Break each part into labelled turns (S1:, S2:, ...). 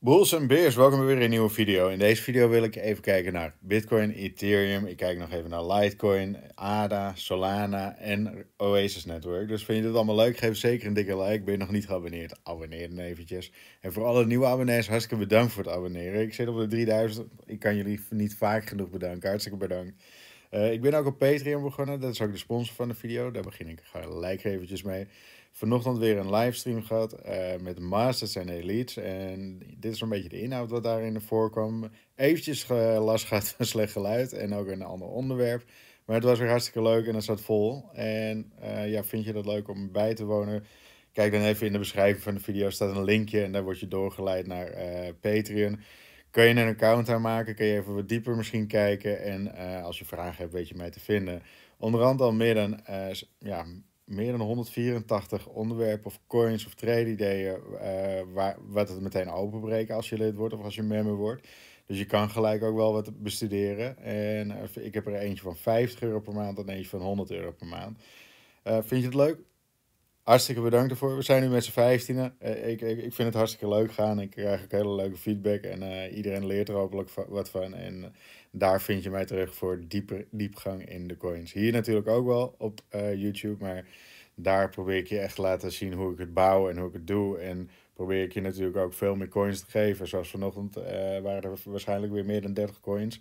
S1: Bulls en Beers, welkom weer in een nieuwe video. In deze video wil ik even kijken naar Bitcoin, Ethereum. Ik kijk nog even naar Litecoin, ADA, Solana en Oasis Network. Dus vind je dit allemaal leuk? Geef zeker een dikke like. Ben je nog niet geabonneerd? Abonneer dan eventjes. En voor alle nieuwe abonnees, hartstikke bedankt voor het abonneren. Ik zit op de 3000. Ik kan jullie niet vaak genoeg bedanken. Hartstikke bedankt. Eh, ik ben ook op Patreon begonnen. Dat is ook de sponsor van de video. Daar begin ik gelijk eventjes mee vanochtend weer een livestream gehad eh, met Masters en Elites. En dit is een beetje de inhoud wat daarin voorkwam. Eventjes uh, last gehad van slecht geluid en ook een ander onderwerp. Maar het was weer hartstikke leuk en het zat vol. En eh, ja, vind je dat leuk om bij te wonen? Kijk dan even in de beschrijving van de video staat een linkje en daar word je doorgeleid naar Patreon. Kun je een account aanmaken, kun je even wat dieper misschien kijken. En als je vragen hebt, weet je mij te vinden. Onderhand al meer dan ja, meer dan 184 onderwerpen of coins of trade-ideeën eh, waar, wat het meteen openbreken als je lid wordt of als je member wordt. Dus je kan gelijk ook wel wat bestuderen. En eh, ik heb er eentje van 50 euro per maand en eentje van 100 euro per maand. Eh, vind je het leuk? Hartstikke bedankt ervoor. We zijn nu met z'n vijftienen. Eh, ik, ik, ik vind het hartstikke leuk gaan. Ik krijg ook hele leuke feedback. En eh, iedereen leert er hopelijk wat van. En eh, daar vind je mij terug voor dieper, diepgang in de coins. Hier natuurlijk ook wel op YouTube. Maar daar probeer ik je echt te laten zien hoe ik het bouw en hoe ik het doe. En probeer ik je natuurlijk ook veel meer coins te geven. Zoals vanochtend waren er waarschijnlijk weer meer dan 30 coins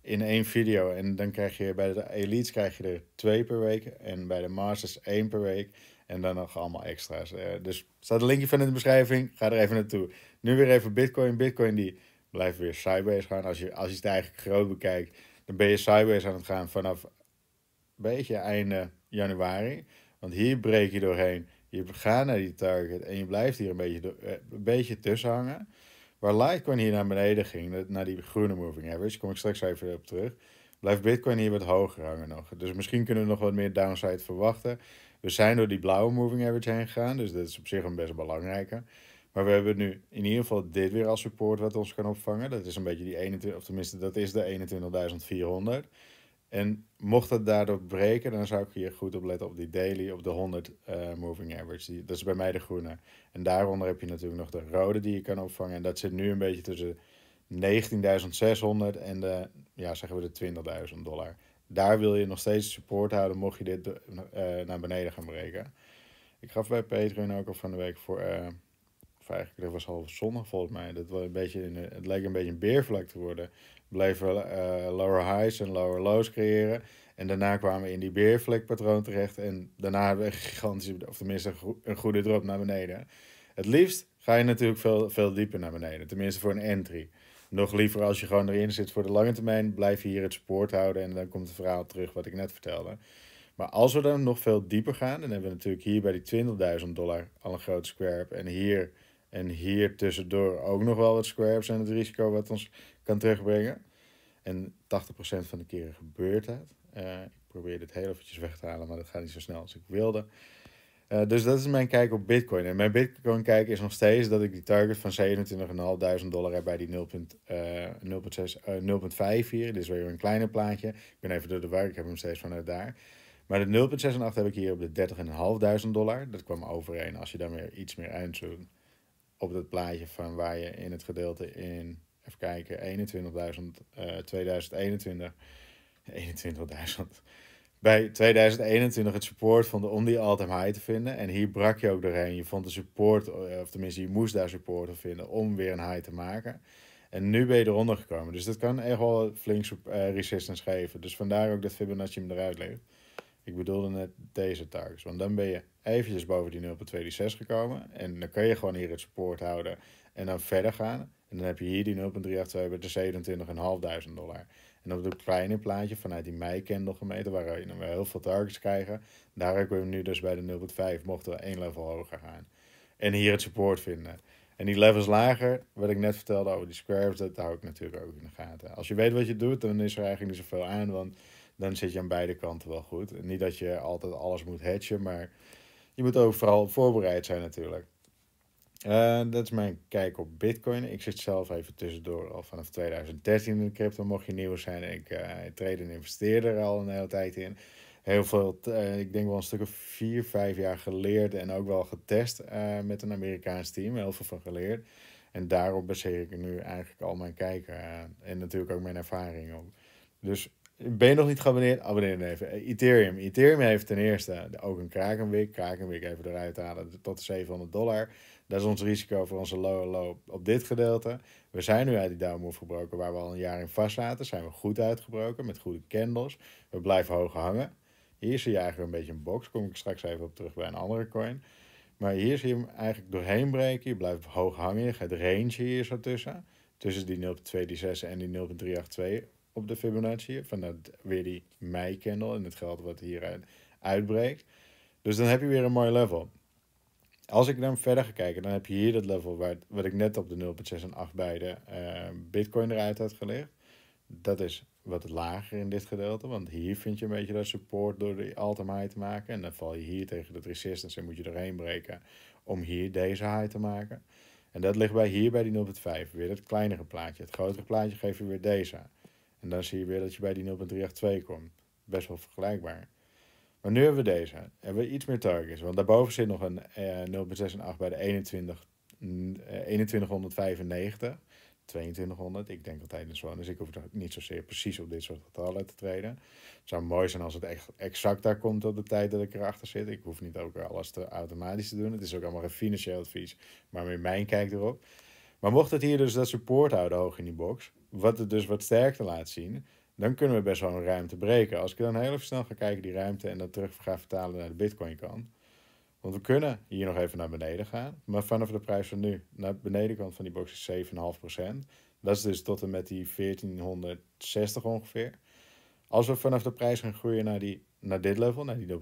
S1: in één video. En dan krijg je bij de elites krijg je er twee per week. En bij de masters één per week. En dan nog allemaal extra's. Eh, dus staat een linkje van in de beschrijving. Ga er even naartoe. Nu weer even Bitcoin. Bitcoin die blijft weer sideways gaan. Als je, als je het eigenlijk groot bekijkt, dan ben je sideways aan het gaan vanaf een beetje einde januari. Want hier breek je doorheen. Je gaat naar die target en je blijft hier een beetje, eh, een beetje tussen hangen. Waar Litecoin hier naar beneden ging, naar die groene moving average, kom ik straks even op terug. Blijft Bitcoin hier wat hoger hangen nog. Dus misschien kunnen we nog wat meer downside verwachten. We zijn door die blauwe moving average heen gegaan, dus dat is op zich een best belangrijke. Maar we hebben nu in ieder geval dit weer als support wat ons kan opvangen. Dat is een beetje die 21, of tenminste dat is de 21.400. En mocht dat daardoor breken, dan zou ik hier goed op letten op die daily, op de 100 eh, moving average. Die, dat is bij mij de groene. En daaronder heb je natuurlijk nog de rode die je kan opvangen. En dat zit nu een beetje tussen 19.600 en de, ja, zeggen we de 20.000 dollar daar wil je nog steeds support houden mocht je dit eh, naar beneden gaan breken. Ik gaf bij Patreon ook al van de week voor, eh, of eigenlijk dat was half zondag volgens mij, dat was een beetje in, het leek een beetje een beervlak te worden. We bleven uh, eh, lower highs en lower lows creëren. En daarna kwamen we in die patroon terecht. En daarna hebben we een gigantische, of tenminste een, goede drop naar beneden. Het liefst ga je natuurlijk veel, veel dieper naar beneden. Tenminste voor een entry. Nog liever als je gewoon erin zit voor de lange termijn, blijf je hier het spoor houden en dan komt het verhaal terug wat ik net vertelde. Maar als we dan nog veel dieper gaan, dan hebben we natuurlijk hier bij die 20.000 dollar al een groot square en hier en hier tussendoor ook nog wel wat square en het risico wat ons kan terugbrengen. En 80% van de keren gebeurt dat. Eh, ik probeer dit heel eventjes weg te halen, maar dat gaat niet zo snel als ik wilde. Eh, dus dat is mijn kijk op Bitcoin. En mijn Bitcoin-kijk is nog steeds dat ik die target van 27.500 dollar heb bij die 0.5 eh, eh, hier. Dit is weer een kleiner plaatje. Ik ben even door de war, ik heb hem steeds vanuit daar. Maar de 0.68 heb ik hier op de 30.500 dollar. Dat kwam overeen als je daar weer iets meer uitzoet op dat plaatje van waar je in het gedeelte in, even kijken, 21.000, 2021, 21.000 bij 2021 het support van de om die all High te vinden. En hier brak je ook doorheen. Je vond de support, eh, of tenminste je moest daar support op vinden om weer een high te maken. En nu ben je eronder gekomen. Dus dat kan echt wel flink eh, resistance geven. Dus vandaar ook dat Fibonacci hem eruit legt. Ik bedoelde net deze targets. Want dan ben je eventjes boven die 0.26 gekomen. En dan kan je gewoon hier het support houden. En dan verder gaan. En dan heb je hier die 0.382 bij de 27.500 dollar. En op in kleine plaatje vanuit die meikendel gemeten, waar we nou heel veel targets krijgen, daar hebben we nu dus bij de 0.5, mochten we één level hoger gaan. En hier het support vinden. En die levels lager, wat ik net vertelde over die squares, dat hou ik natuurlijk ook in de gaten. Als je weet wat je doet, dan is er eigenlijk niet zoveel aan, want dan zit je aan beide kanten wel goed. niet dat je altijd alles moet hatchen, maar je moet ook vooral voorbereid zijn natuurlijk. Eh, dat is mijn kijk op Bitcoin. Ik zit zelf even tussendoor al vanaf 2013 in de crypto, mocht je nieuw zijn. Ik uh, eh, treed en investeer er al een hele tijd in. Heel veel, eh, ik denk wel een stuk of vier, vijf jaar geleerd en ook wel getest met een Amerikaans team. Heel veel van geleerd. En daarop baseer ik nu eigenlijk al mijn kijken en natuurlijk ook mijn ervaring op. Dus ben je nog niet geabonneerd? Abonneer dan even. Ethereum. Ethereum heeft ten eerste ook een krakenwik. week even eruit halen tot 700 dollar. Dat is ons risico voor onze low low op dit gedeelte. We zijn nu uit die downmove gebroken waar we al een jaar in vast zaten. Zijn we goed uitgebroken met goede candles. We blijven hoog hangen. Hier zie je eigenlijk een beetje een box. Kom ik straks even op terug bij een andere coin. Maar hier zie je hem eigenlijk doorheen breken. Je blijft hoog hangen. Je gaat range hier zo tussen. Tussen die 0,26 en die 0.382 op de Fibonacci. Vanuit weer die mei-candle en het geld wat hieruit uitbreekt. Dus dan heb je weer een mooi level. Als ik dan verder ga kijken, dan heb je hier dat level waar, wat ik net op de 0.6 en 8 beide uh, bitcoin eruit had gelegd. Dat is wat lager in dit gedeelte, want hier vind je een beetje dat support door de all high te maken. En dan val je hier tegen de resistance en moet je erheen breken om hier deze high te maken. En dat ligt bij hier bij die 0.5, weer dat kleinere plaatje. Het grotere plaatje geef je weer deze. En dan zie je weer dat je bij die 0.382 komt. Best wel vergelijkbaar. Maar nu hebben we deze. Hebben we iets meer targets. Want daarboven zit nog een eh, en bij de 21, 2195. 2200. Ik denk altijd dus zon. Dus ik hoef het niet zozeer precies op dit soort getallen te treden. Het zou mooi zijn als het echt exact daar komt op de tijd dat ik erachter zit. Ik hoef niet ook alles te automatisch te doen. Het is ook allemaal geen financieel advies, maar meer mijn kijk erop. Maar mocht het hier dus dat support houden hoog in die box, wat het dus wat sterker laat zien, dan kunnen we best wel een ruimte breken. Als ik dan heel even snel ga kijken die ruimte en dat terug ga vertalen naar de bitcoin kant. Want we kunnen hier nog even naar beneden gaan. Maar vanaf de prijs van nu, naar de benedenkant van die box is 7,5%. Dat is dus tot en met die 1460 ongeveer. Als we vanaf de prijs gaan groeien naar, die, naar dit level, naar die 0,5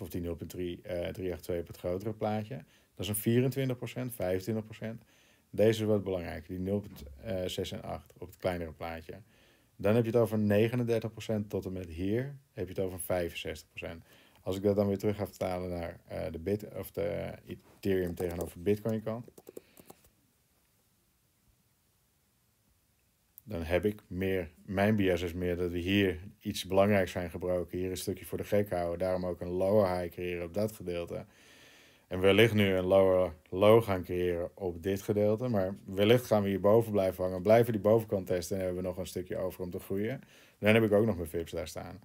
S1: of die 0,382 uh, eh, op het grotere plaatje. Dat is een 24%, 25%. Deze is wat belangrijker, die 0,6 eh, en 8 op het kleinere plaatje. Dan heb je het over 39% tot en met hier, heb je het over 65%. Als ik dat dan weer terug ga vertalen naar uh, de, bit, of de Ethereum tegenover Bitcoin kan, dan heb ik meer, mijn bias is meer dat we hier iets belangrijks zijn gebroken, hier een stukje voor de gek houden, daarom ook een lower high creëren op dat gedeelte. En wellicht nu een lower low gaan creëren op dit gedeelte. Maar wellicht gaan we hierboven blijven hangen. Blijven die bovenkant testen en hebben we nog een stukje over om te groeien. Dan heb ik ook nog mijn VIPs daar staan.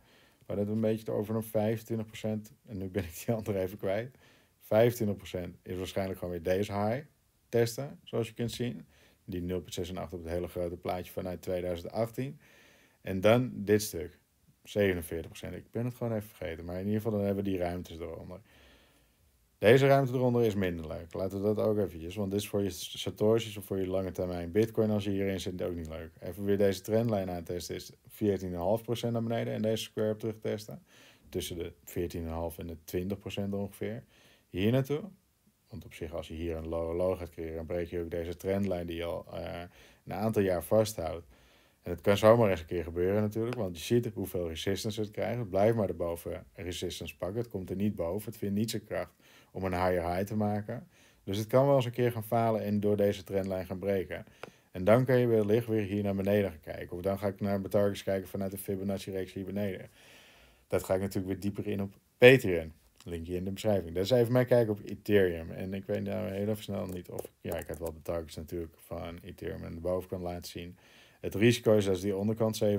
S1: Maar dat een beetje te over een 25%. En nu ben ik die andere even kwijt. 25% is waarschijnlijk gewoon weer deze high testen, zoals je kunt zien. Die 0,86 op het hele grote plaatje vanuit 2018. En dan dit stuk, 47%. Ik ben het gewoon even vergeten, maar in ieder geval dan hebben we die ruimtes eronder. Deze ruimte eronder is minder leuk. Laten we dat ook eventjes. Want dit is voor je satoshis of voor je lange termijn. Bitcoin als je hierin zit ook niet leuk. Even weer deze trendlijn aantesten is 14,5% naar beneden. En deze square terugtesten. Tussen de 14,5 en de 20% ongeveer. Hier naartoe. Want op zich als je hier een low low gaat creëren. Dan breek je ook deze trendlijn die je al eh, een aantal jaar vasthoudt. En het kan zomaar eens een keer gebeuren natuurlijk, want je ziet hoeveel resistance het krijgt. Het blijft maar erboven resistance pakken. Het komt er niet boven, het vindt niet zijn kracht om een higher high te maken. Dus het kan wel eens een keer gaan falen en door deze trendlijn gaan breken. En dan kan je wellicht weer hier naar beneden gaan kijken. Of dan ga ik naar mijn targets kijken vanuit de Fibonacci-reeks hier beneden. Dat ga ik natuurlijk weer dieper in op Patreon. Linkje in de beschrijving. Dus even mij kijken op Ethereum. En ik weet nou heel even snel niet of... Ja, ik heb wel de targets natuurlijk van Ethereum aan de bovenkant laten zien. Het risico is dat is die onderkant 7,5%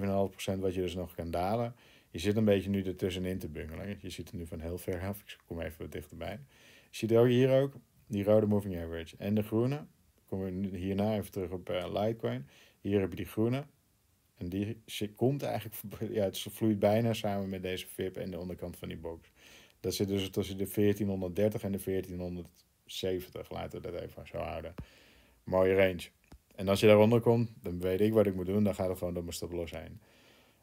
S1: wat je dus nog kan dalen. Je zit een beetje nu ertussenin te bungelen. Je ziet er nu van heel ver af. Ik kom even wat dichterbij. Zie je hier ook? Die rode moving average. En de groene. Komen we hierna even terug op uh, Litecoin. Hier heb je die groene. En die komt eigenlijk, ja, het vloeit bijna samen met deze VIP en de onderkant van die box. Dat zit dus tussen de 1430 en de 1470. Laten we dat even zo houden. Mooie range. En als je daaronder komt, dan weet ik wat ik moet doen. Dan gaat het gewoon door mijn los heen.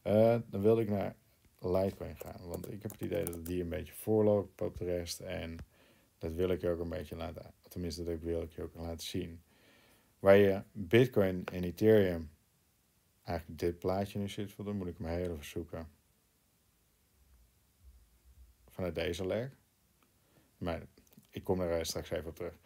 S1: Eh, dan wilde ik naar Litecoin gaan. Want ik heb het idee dat die een beetje voorloopt op de rest. En dat wil ik je ook een beetje laten, tenminste dat wil ik je ook laten zien. Waar je Bitcoin en Ethereum, eigenlijk dit plaatje nu zit, dan moet ik me heel even zoeken. Vanuit deze leg. Maar ik kom daar straks even op terug.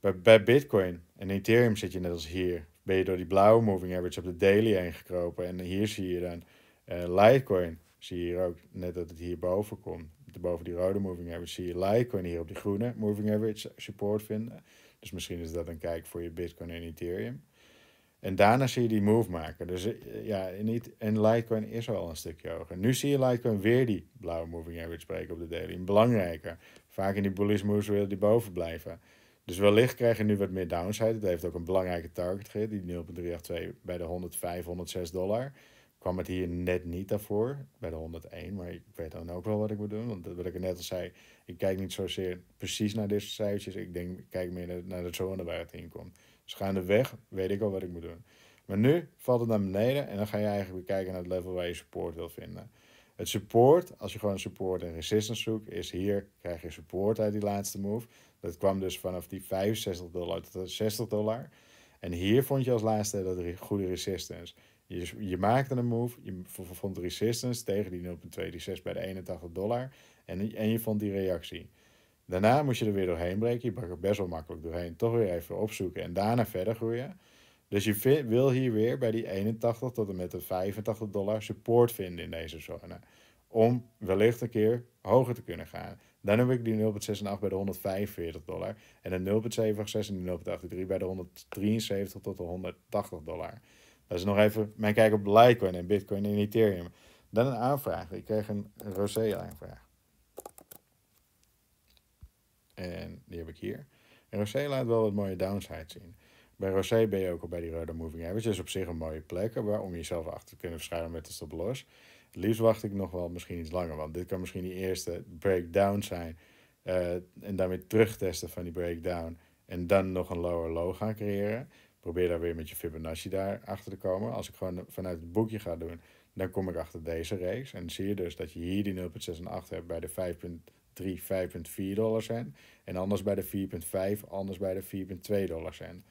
S1: Bij, bij Bitcoin en Ethereum zit je net als hier. Ben je door die blauwe moving average op de daily heen gekropen. En hier zie je dan eh, Litecoin. Zie je hier ook net dat het hierboven komt boven die rode moving average zie je Litecoin hier op die groene moving average support vinden. Dus misschien is dat een kijk voor je Bitcoin en Ethereum. En daarna zie je die move maken. Dus eh, ja, en Litecoin is al een stukje hoger. Nu zie je Litecoin weer die blauwe moving average breken op de daily. Belangrijker. Vaak in die bullish moves wil die boven blijven. Dus wellicht krijg je nu wat meer downside. Het heeft ook een belangrijke target gehad, die 0,382 bij de 105, 106 dollar kwam het hier net niet daarvoor, bij de 101. Maar ik weet dan ook wel wat ik moet doen. Want wat ik net al zei, ik kijk niet zozeer precies naar deze cijfertjes. Ik, denk, kijk meer naar, de zone waar het in komt. Dus gaandeweg weet ik al wat ik moet doen. Maar nu valt het naar beneden en dan ga je eigenlijk bekijken kijken naar het level waar je support wil vinden. Het support, als je gewoon support en resistance zoekt, is hier krijg je support uit die laatste move. Dat kwam dus vanaf die 65 dollar tot 60 dollar. En hier vond je als laatste dat goede resistance. Je, je maakte een move, je vond resistance tegen die 0,26 bij de 81 dollar en, en je vond die reactie. Daarna moest je er weer doorheen breken. Je brak er best wel makkelijk doorheen. Toch weer even opzoeken en daarna verder groeien. Dus je wil hier weer bij die 81 tot en met de 85 dollar support vinden in deze zone. Om wellicht een keer hoger te kunnen gaan. Dan heb ik die 0,68 bij de 145 dollar. En de 0,76 en die 0,83 bij de 173 tot de 180 dollar. Dat is nog even mijn kijk op Litecoin en Bitcoin en Ethereum. Dan een aanvraag. Ik kreeg een Rosé-aanvraag. En die heb ik hier. En Rosé laat wel wat mooie downsides zien. Bij Rosé ben je ook al bij die rode moving average. is op zich een mooie plek om jezelf achter te kunnen verschuilen met de stop loss. Het liefst wacht ik nog wel misschien iets langer. Want dit kan misschien die eerste breakdown zijn. Eh, en daarmee terugtesten van die breakdown. En dan nog een lower low gaan creëren probeer daar weer met je Fibonacci daar achter te komen. Als ik gewoon vanuit het boekje ga doen, dan kom ik achter deze reeks. En zie je dus dat je hier die 0,6 en 8 hebt bij de 5,3, 5,4 dollar cent. En anders bij de 4,5, anders bij de 4,2 dollar cent.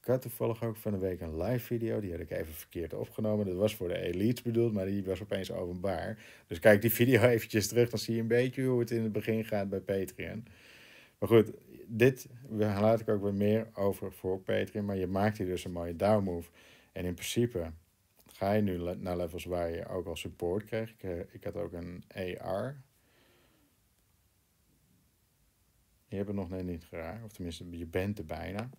S1: Ik had toevallig ook van de week een live video. Die had ik even verkeerd opgenomen. Dat was voor de elites bedoeld, maar die was opeens openbaar. Dus kijk die video eventjes terug. Dan zie je een beetje hoe het in het begin gaat bij Patreon. Maar goed, dit, laat ik ook weer meer over voor Patreon, maar je maakt hier dus een mooie down move. En in principe ga je nu naar levels waar je ook al support krijgt Ik, eh, ik had ook een AR. Je hebt het nog net niet geraakt, of tenminste, je bent er bijna.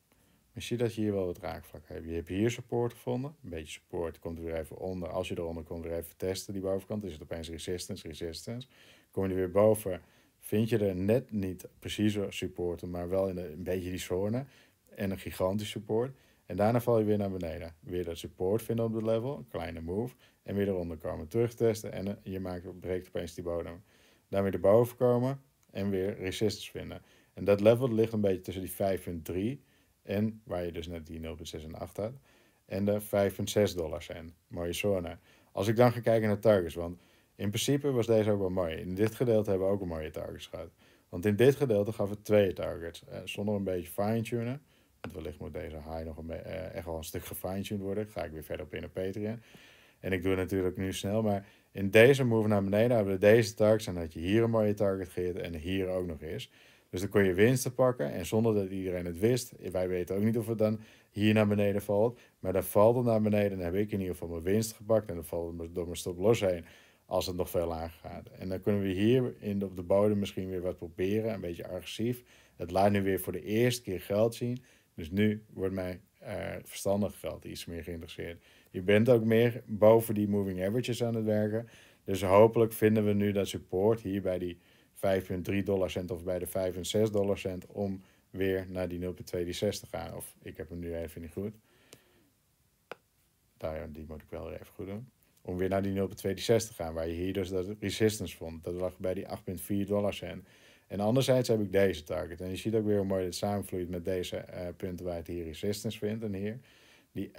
S1: Maar zie dat je hier wel het raakvlak hebt. Je hebt hier support gevonden. Een beetje support komt er weer even onder. Als je eronder komt, weer even testen die bovenkant. Is het opeens resistance, resistance. Kom je er weer boven vind je er net niet precies supporten, maar wel in een beetje die zone. En een gigantische support. En daarna val je weer naar beneden. Weer dat support vinden op de level, een kleine move. En weer eronder komen, terugtesten en eh, je maakt, breekt opeens die bodem. Dan weer erboven komen en weer resistance vinden. En dat level ligt een beetje tussen die 5,3 en waar je dus net die 0,6 en 8 had. En de 5,6 dollar zijn. Mooie zone. Als ik dan ga kijken naar targets, want in principe was deze ook wel mooi. In dit gedeelte hebben we ook een mooie target gehad. Want in dit gedeelte gaf het twee targets. Eh, zonder een beetje fine-tunen. Want wellicht moet deze high nog een eh, echt wel een stuk gefine-tuned worden. ga ik weer verder op in op Patreon. En ik doe het natuurlijk nu snel. Maar in deze move naar beneden hebben we deze targets. En dat je hier een mooie target geeft en hier ook nog eens. Dus dan kon je winsten pakken. En zonder dat iedereen het wist. Wij weten ook niet of het dan hier naar beneden valt. Maar dan valt het naar beneden. Dan heb ik in ieder geval mijn winst gepakt. En dan valt het door mijn stop los heen als het nog veel lager gaat. En dan kunnen we hier in, op de bodem misschien weer wat proberen, een beetje agressief. Het laat nu weer voor de eerste keer geld zien. Dus nu wordt mij uh, verstandig geld iets meer geïnteresseerd. Je bent ook meer boven die moving averages aan het werken. Dus hopelijk vinden we nu dat support hier bij die 5,3 dollar cent of bij de 5,6 dollar cent om weer naar die 0,2 te gaan. Of ik heb hem nu even niet goed. Daar, die moet ik wel even goed doen om weer naar die 0,26 te gaan, waar je hier dus dat resistance vond. Dat lag bij die 8,4 dollar cent. En anderzijds heb ik deze target. En je ziet ook weer hoe mooi dit samenvloeit met deze eh, punten waar het hier resistance vindt. En hier die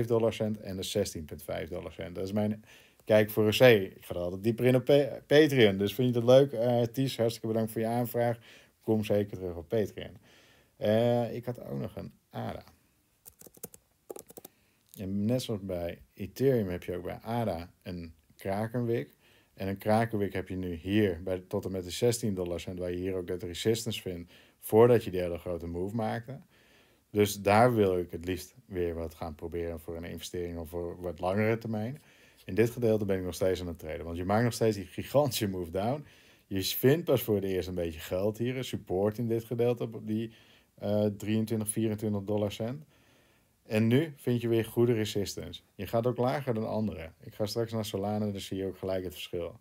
S1: 11,5 dollar cent en de 16,5 dollar cent. Dat is mijn kijk voor C. Ik ga er altijd dieper in op Patreon. Dus vind je het leuk? Eh, Ties, hartstikke bedankt voor je aanvraag. Kom zeker terug op Patreon. Eh, ik had ook nog een ADA. En net zoals bij Ethereum heb je ook bij ADA een krakenwik En een krakenwik heb je nu hier bij, tot en met de 16 dollar cent, waar je hier ook dat resistance vindt voordat je die hele grote move maakte. Dus daar wil ik het liefst weer wat gaan proberen voor een investering of voor wat langere termijn. In dit gedeelte ben ik nog steeds aan het traden, want je maakt nog steeds die gigantische move down. Je vindt pas voor het eerst een beetje geld hier, support in dit gedeelte op die 23, eh, 24 dollar cent. En nu vind je weer goede resistance. Je gaat ook lager dan anderen. Ik ga straks naar Solana en dan zie je ook gelijk het verschil.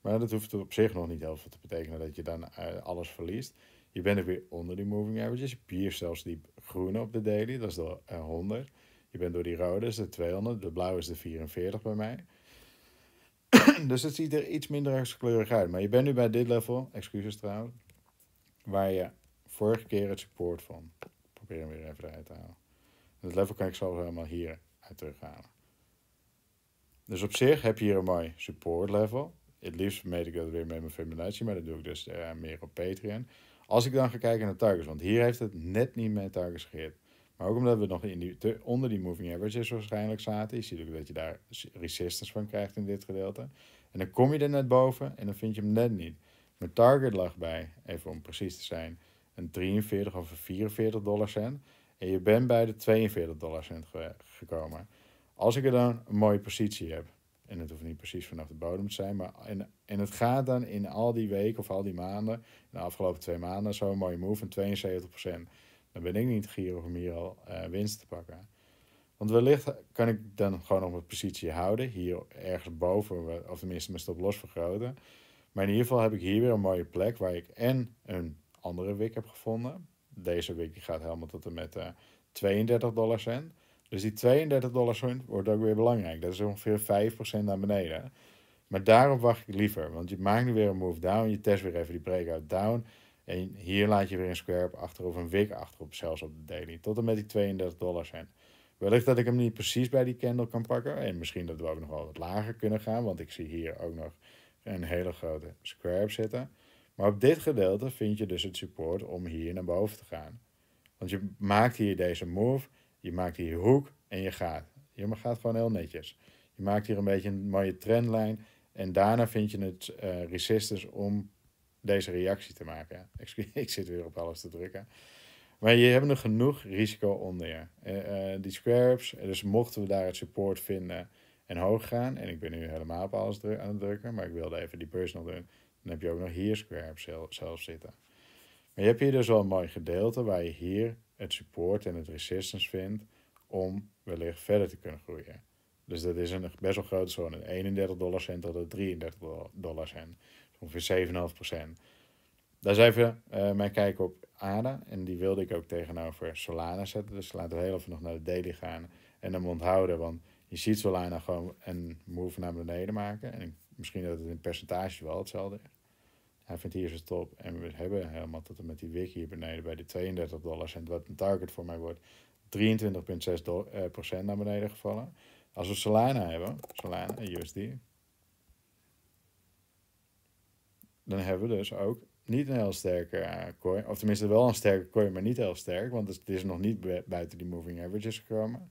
S1: Maar dat hoeft op zich nog niet heel veel te betekenen dat je dan eh, alles verliest. Je bent er weer onder die moving averages. Je hebt zelfs die groene op de daily, dat is de 100. Eh, je bent door die rode, is de 200. De blauwe is de 44 bij mij. dus het ziet er iets minder kleurig uit. Maar je bent nu bij dit level, excuses trouwens, waar je vorige keer het support van. Ik probeer hem weer even eruit te halen. Het level kan ik zelfs helemaal hier uit terughalen. Dus op zich heb je hier een mooi support level. Het liefst meet ik dat weer met mijn formulatie, maar dat doe ik dus eh, meer op Patreon. Als ik dan ga kijken naar targets, want hier heeft het net niet mijn targets gegeerd. Maar ook omdat we nog in onder die moving averages waarschijnlijk zaten. Je ziet ook dat je daar resistance van krijgt in dit gedeelte. En dan kom je er net boven en dan vind je hem net niet. Mijn target lag bij, even om precies te zijn, een 43 of 44 dollar cent. En je bent bij de 42 cent gekomen. Als ik er dan een mooie positie heb. En het hoeft niet precies vanaf de bodem te zijn. Maar en, en het gaat dan in al die weken of al die maanden. In de afgelopen twee maanden zo'n mooie move van 72%. Dan ben ik niet gierig om hier al uh, winst te pakken. Want wellicht kan ik dan gewoon op mijn positie houden. Hier ergens boven, of tenminste mijn stop los vergroten. Maar in ieder geval heb ik hier weer een mooie plek waar ik en een andere wik heb gevonden deze week gaat helemaal tot en met uh, eh, 32 dollar cent. Dus die 32 dollar cent wordt ook weer belangrijk. Dat is ongeveer 5% naar beneden. Maar daarop wacht ik liever. Want je maakt nu weer een move down. Je test weer even die breakout down. En hier laat je weer een square achter of een week achter op, zelfs op de daily. Tot en met die 32 dollar cent. Wellicht dat ik hem niet precies bij die candle kan pakken. En misschien dat we ook nog wel wat lager kunnen gaan. Want ik zie hier ook nog een hele grote square zitten. Maar op dit gedeelte vind je dus het support om hier naar boven te gaan. Want je maakt hier deze move, je maakt hier hoek en je gaat. Je gaat gewoon heel netjes. Je maakt hier een beetje een mooie trendlijn. En daarna vind je het uh, resistance om deze reactie te maken. ik zit weer op alles te drukken. Maar je hebt nog genoeg risico onder je. Eh, eh, die squares, dus mochten we daar het support vinden, en hoog gaan. En ik ben nu helemaal op alles aan het drukken, maar ik wilde even die personal doen. Dan heb je ook nog hier Square op zelf zitten. Maar je hebt hier dus wel een mooi gedeelte waar je hier het support en het resistance vindt om wellicht verder te kunnen groeien. Dus dat is een best wel grote zone, 31 dollar cent tot de 33 dollar cent. ongeveer 7,5 procent. Daar is even uh, mijn kijk op ADA. En die wilde ik ook tegenover Solana zetten. Dus laten we heel even nog naar de daily gaan. En hem onthouden, want je ziet Solana gewoon een move naar beneden maken. En misschien dat het in percentage wel hetzelfde is. Hij vindt hier zijn top. En we hebben helemaal tot en met die wik hier beneden bij de 32 dollar cent, wat een target voor mij wordt, 23,6% eh, naar beneden gevallen. Als we Solana hebben, Solana, USD, dan hebben we dus ook niet een heel sterke eh, coin. Of tenminste wel een sterke coin, maar niet heel sterk. Want het is nog niet buiten die moving averages gekomen.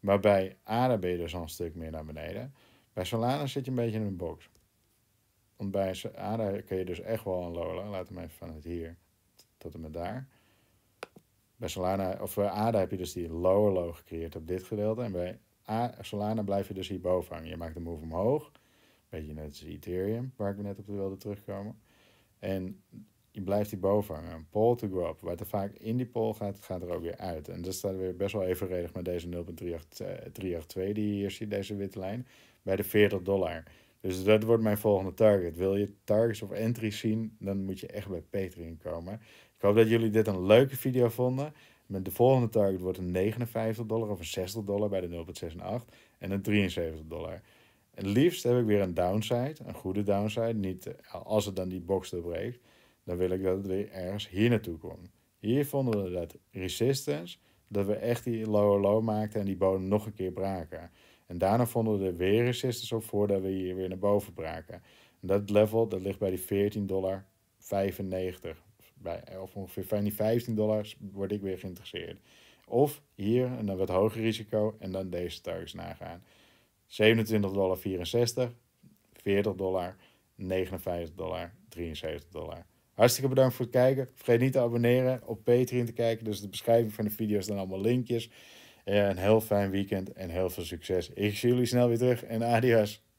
S1: Maar bij ADA ben je dus al een stuk meer naar beneden. Bij Solana zit je een beetje in een box. Want bij ADA kun je dus echt wel een low. Laat hem even van het hier tot en met daar. Bij Solana, of bij ADA heb je dus die lower low gecreëerd op dit gedeelte. En bij A, Solana blijf je dus hierboven hangen. Je maakt de move omhoog. Beetje net als Ethereum, waar ik net op wilde terugkomen. En je blijft die boven hangen. Een pole to go up. Wat er vaak in die pole gaat, gaat er ook weer uit. En dat staat weer best wel evenredig met deze 0.382 eh, die je hier ziet, deze witte lijn, bij de 40 dollar. Dus dat wordt mijn volgende target. Wil je targets of entries zien, dan moet je echt bij Patreon komen. Ik hoop dat jullie dit een leuke video vonden. Met de volgende target wordt een 59 dollar of een 60 dollar bij de 0.68 en een 73 dollar. Het liefst heb ik weer een downside, een goede downside. Niet eh, als het dan die box doorbreekt, dan wil ik dat het weer ergens hier naartoe komt. Hier vonden we dat resistance, dat we echt die low low maakten en die bodem nog een keer braken. En daarna vonden we er weer resistance op voordat we hier weer naar boven braken. dat level, dat ligt bij die 14,95 dollar Bij, of ongeveer bij die 15 dollars word ik weer geïnteresseerd. Of hier, en dan wat hoger risico, en dan deze targets nagaan. 27,64 dollar 40 dollar, 59 dollar, 73 dollar. Hartstikke bedankt voor het kijken. Vergeet niet te abonneren, op Patreon te kijken. Dus de beschrijving van de video's dan allemaal linkjes. En eh, een heel fijn weekend en heel veel succes. Ik zie jullie snel weer terug en adios.